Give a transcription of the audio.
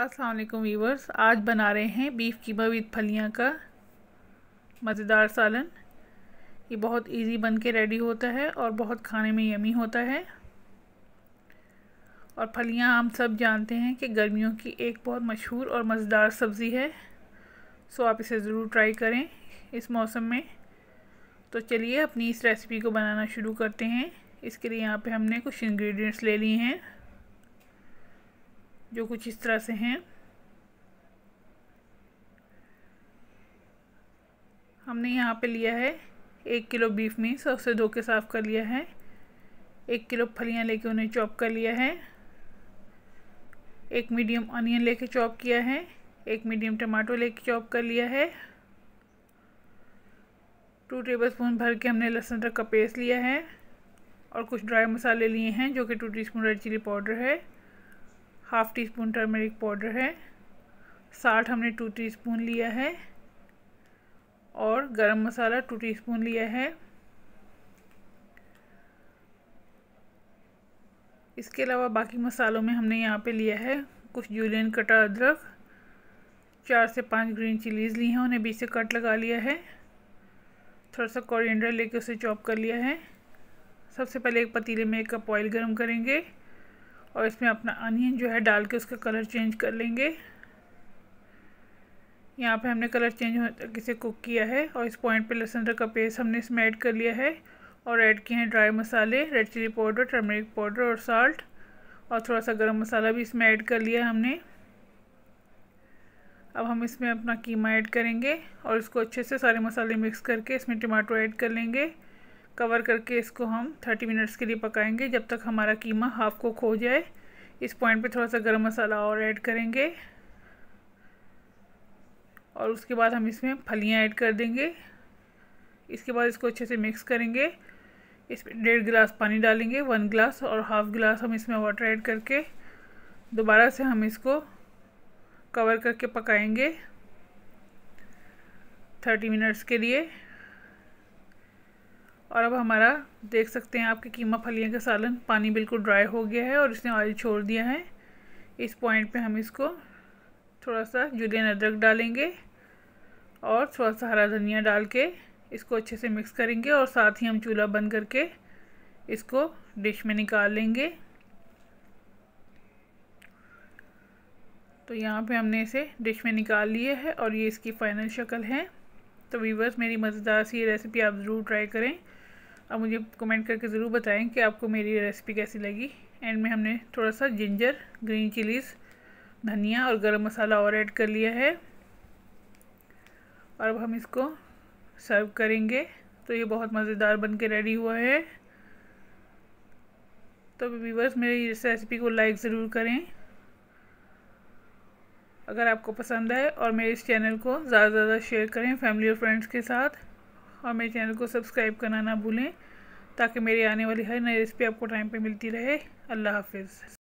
Aslam viewers आज बना रहे हैं बीफ कीमा विद फलियाँ का मज़ेदार सालन ये बहुत इजी बन के रेडी होता है और बहुत खाने में यमी होता है और फलियाँ हम सब जानते हैं कि गर्मियों की एक बहुत मशहूर और मज़ेदार सब्ज़ी है सो आप इसे ज़रूर ट्राई करें इस मौसम में तो चलिए अपनी इस रेसिपी को बनाना शुरू करते हैं इसके लिए यहाँ पे हमने कुछ इंग्रेडिएंट्स ले लिए हैं जो कुछ इस तरह से हैं हमने यहाँ पे लिया है एक किलो बीफ मीस और उसे धो के साफ़ कर लिया है एक किलो फलियाँ लेके उन्हें चॉप कर लिया है एक मीडियम ऑनियन लेके चॉप किया है एक मीडियम टमाटो लेके चॉप कर लिया है टू टेबल स्पून भर के हमने लहसुन तक का पेस्ट लिया है और कुछ ड्राई मसाले लिए हैं जो कि two teaspoon red chili powder है half teaspoon turmeric powder है साल्ट हमने टू टीस्पून लिया है और गरम मसाला टू टीस्पून लिया है इसके अलावा बाकी मसालों में हमने यहाँ पे लिया है कुछ जूलियन कटा अदरक चार से पांच ग्रीन चिलीज़ ली हैं उन्हें बीच से कट लगा लिया है थोड़ा सा कोरिएंडर लेके उसे चॉप कर लिया है सबसे पहले एक पतीले में एक कप ऑयल गर्म करेंगे और इसमें अपना अनियन जो है डाल के उसका कलर चेंज कर लेंगे यहाँ पे हमने कलर चेंज हो कुक किया है और इस पॉइंट पे लहसुन का पेस्ट हमने इसमें ऐड कर लिया है और ऐड किए हैं ड्राई मसाले red chili powder turmeric powder और साल्ट और थोड़ा सा गरम मसाला भी इसमें ऐड कर लिया हमने अब हम इसमें अपना कीमा ऐड करेंगे और इसको अच्छे से सारे मसाले मिक्स करके इसमें टमाटो ऐड कर लेंगे कवर करके इसको हम थर्टी मिनट्स के लिए पकाएंगे जब तक हमारा कीमा हाफ कुक हो जाए इस पॉइंट पे थोड़ा सा गरम मसाला और ऐड करेंगे और उसके बाद हम इसमें फलियाँ ऐड कर देंगे इसके बाद इसको अच्छे से मिक्स करेंगे इसमें डेढ़ गिलास पानी डालेंगे वन गिलास और हाफ़ गिलास हम इसमें वाटर ऐड करके दोबारा से हम इसको कवर करके पकाएंगे थर्टी मिनट्स के लिए और अब हमारा देख सकते हैं आपके कीमा फलियाँ का सालन पानी बिल्कुल ड्राई हो गया है और इसने ऑयल छोड़ दिया है इस पॉइंट पे हम इसको थोड़ा सा जुलियन अदरक डालेंगे और थोड़ा सा हरा धनिया डाल के इसको अच्छे से मिक्स करेंगे और साथ ही हम चूल्हा बंद करके इसको डिश में निकाल लेंगे तो यहाँ पे हमने इसे डिश में निकाल लिया है और ये इसकी फ़ाइनल शक्ल है तो वीवर्स मेरी मज़ेदार सी रेसिपी आप ज़रूर ट्राई करें आप मुझे कमेंट करके ज़रूर बताएं कि आपको मेरी रेसिपी कैसी लगी एंड में हमने थोड़ा सा जिंजर ग्रीन चिलीज़ धनिया और गरम मसाला और ऐड कर लिया है और अब हम इसको सर्व करेंगे तो ये बहुत मज़ेदार बन के रेडी हुआ है तो व्यूवर्स मेरी इस रेसिपी को लाइक ज़रूर करें अगर आपको पसंद आए और मेरे इस चैनल को ज़्यादा से ज़्यादा शेयर करें फैमिली और फ्रेंड्स के साथ और मेरे चैनल को सब्सक्राइब करना ना भूलें ताकि मेरी आने वाली हर नई रेसिपी आपको टाइम पे मिलती रहे अल्लाह हाफिज़